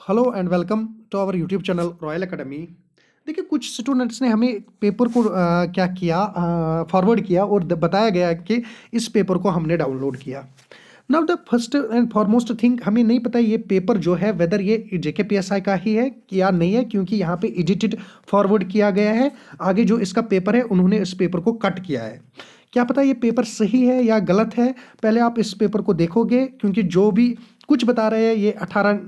hello and welcome to our YouTube channel Royal Academy देखिए कुछ students ने हमें पेपर को आ, क्या किया फॉरवर्ड किया और बताया गया कि इस पेपर को हमने डाउनलोड किया now the first and foremost thing हमें नहीं पता ये पेपर जो है वेदर ये जेके आई का ही है या नहीं है क्योंकि यहाँ पे एडिटेड फॉरवर्ड किया गया है आगे जो इसका पेपर है उन्होंने इस पेपर को कट किया है क्या पता ये पेपर सही है या गलत है पहले आप इस पेपर को देखोगे क्योंकि जो भी कुछ बता रहे हैं ये अठारह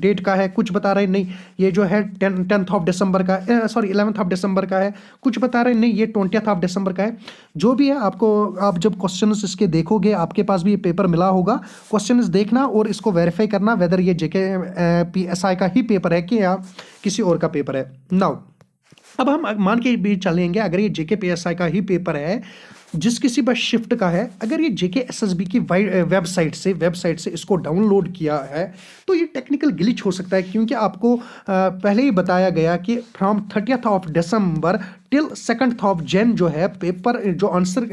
डेट का है कुछ बता रहे हैं नहीं ये जो है टेंथ ऑफ दिसंबर का सॉरी इलेवंथ ऑफ दिसंबर का है कुछ बता रहे नहीं ये ट्वेंटियथ ऑफ दिसंबर का है जो भी है आपको आप जब क्वेश्चन इसके देखोगे आपके पास भी ये पेपर मिला होगा क्वेश्चन देखना और इसको वेरीफाई करना वेदर ये जेके पी एस आई का ही पेपर है कि या किसी और का पेपर है नाउ अब हम मान के भी चलेंगे अगर ये जेके पी एस आई का ही पेपर है जिस किसी पर शिफ्ट का है अगर ये जेके एस एस बी की वेबसाइट से वेबसाइट से इसको डाउनलोड किया है तो ये टेक्निकल ग्लिच हो सकता है क्योंकि आपको पहले ही बताया गया कि from thirtieth of December till second of Jan जो है पेपर जो आंसर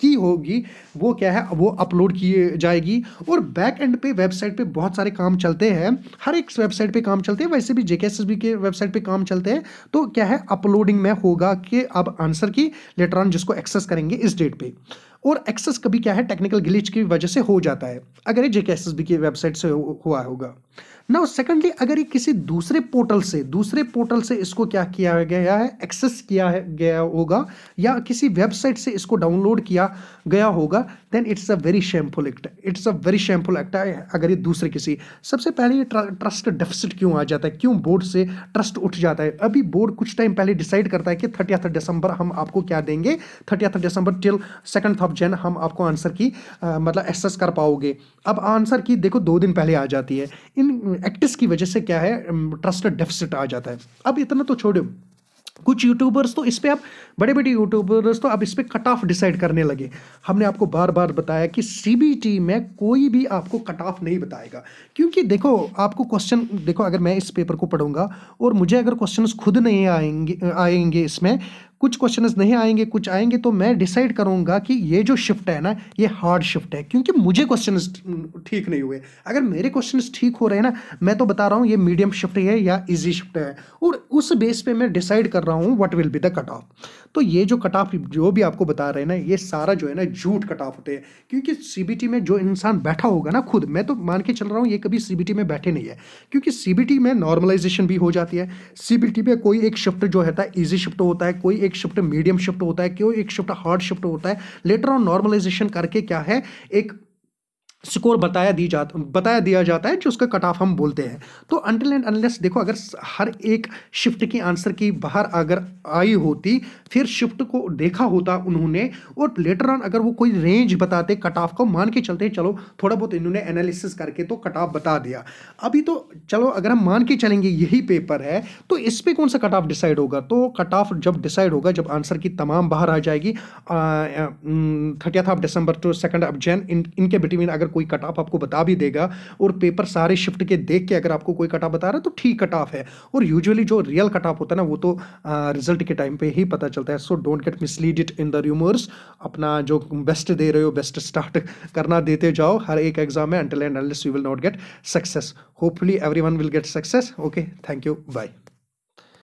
की होगी वो क्या है वो अपलोड की जाएगी और बैक एंड पे वेबसाइट पे बहुत सारे काम चलते हैं हर एक वेबसाइट पे काम चलते हैं वैसे भी जेके एस एस बी के वेबसाइट पे काम चलते हैं तो क्या है अपलोडिंग में होगा कि अब आंसर की लेटर ऑन जिसको एक्सेस करेंगे इस डेट पे और एक्सेस कभी क्या है टेक्निकल गिलिच की वजह से हो जाता है अगर ये जेके एस की वेबसाइट से हुआ होगा ना सेकेंडली अगर ये किसी दूसरे पोर्टल से दूसरे पोर्टल से इसको क्या किया गया है एक्सेस किया गया होगा या किसी वेबसाइट से इसको डाउनलोड किया गया होगा then it's a very shameful act it's a very shameful act अगर ये दूसरे किसी सबसे पहले ये ट्रस्ट डेफिसिट क्यों आ जाता है क्यों बोर्ड से ट्रस्ट उठ जाता है अभी बोर्ड कुछ टाइम पहले डिसाइड करता है कि थर्टियथ दिसंबर हम आपको क्या देंगे थर्टियथ दिसंबर टिल सेकंड अब जन हम आपको आंसर की आ, मतलब एक्सेस कर पाओगे अब आंसर की देखो दो दिन पहले आ जाती है इन एक्टिस की वजह से क्या है ट्रस्ट डेफिसिट आ जाता है अब इतना तो छोड़ो कुछ यूट्यूबर्स तो इस पर अब बड़े बड़े यूट्यूबर्स तो अब इस पर कट ऑफ डिसाइड करने लगे हमने आपको बार बार बताया कि सी में कोई भी आपको कट ऑफ नहीं बताएगा क्योंकि देखो आपको क्वेश्चन देखो अगर मैं इस पेपर को पढ़ूंगा और मुझे अगर क्वेश्चंस खुद नहीं आएंगे आएंगे इसमें कुछ क्वेश्चन नहीं आएंगे कुछ आएंगे तो मैं डिसाइड करूंगा कि ये जो शिफ्ट है ना ये हार्ड शिफ्ट है क्योंकि मुझे क्वेश्चन ठीक नहीं हुए अगर मेरे क्वेश्चन ठीक हो रहे हैं ना मैं तो बता रहा हूँ ये मीडियम शिफ्ट है या ईजी शिफ्ट है और उस बेस पे मैं डिसाइड कर रहा हूँ what will be the cut off तो ये जो कट ऑफ जो भी आपको बता रहे हैं ना ये सारा जो है ना झूठ कट ऑफ होते हैं क्योंकि सीबीटी में जो इंसान बैठा होगा ना खुद मैं तो मान के चल रहा हूँ ये कभी सीबीटी में बैठे नहीं है क्योंकि सीबीटी में नॉर्मलाइजेशन भी हो जाती है सीबीटी में कोई एक शिफ्ट जो है ईजी शिफ्ट होता है कोई एक एक शिफ्ट मीडियम शिफ्ट होता है क्यों एक शिफ्ट हार्ड शिफ्ट होता है लेटर ऑन नॉर्मलाइजेशन करके क्या है एक स्कोर बताया दी जा बताया दिया जाता है जो उसका कट ऑफ हम बोलते हैं तो अनटिल एंड अनलेस देखो अगर हर एक शिफ्ट की आंसर की बाहर अगर आई होती फिर शिफ्ट को देखा होता उन्होंने और लेटर ऑन अगर वो कोई रेंज बताते कट ऑफ को मान के चलते चलो थोड़ा बहुत इन्होंने एनालिसिस करके तो कट ऑफ बता दिया अभी तो चलो अगर हम मान के चलेंगे यही पेपर है तो इस पर कौन सा कट ऑफ डिसाइड होगा तो कट ऑफ जब डिसाइड होगा जब आंसर की तमाम बाहर आ जाएगी thirtieth of December to second of Jan इन इनके बिटवीन अगर कोई कट ऑफ आपको बता भी देगा और पेपर सारे शिफ्ट के देख के अगर आपको कोई कट ऑफ बता रहा है तो ठीक कट ऑफ है और यूजुअली जो रियल कट ऑफ होता है ना वो तो रिजल्ट के टाइम पे ही पता चलता है so don't get mislead it in the rumours अपना जो बेस्ट दे रहे हो बेस्ट स्टार्ट करना देते जाओ हर एक एग्जाम में until and you will not get success hopefully every will get success okay thank you bye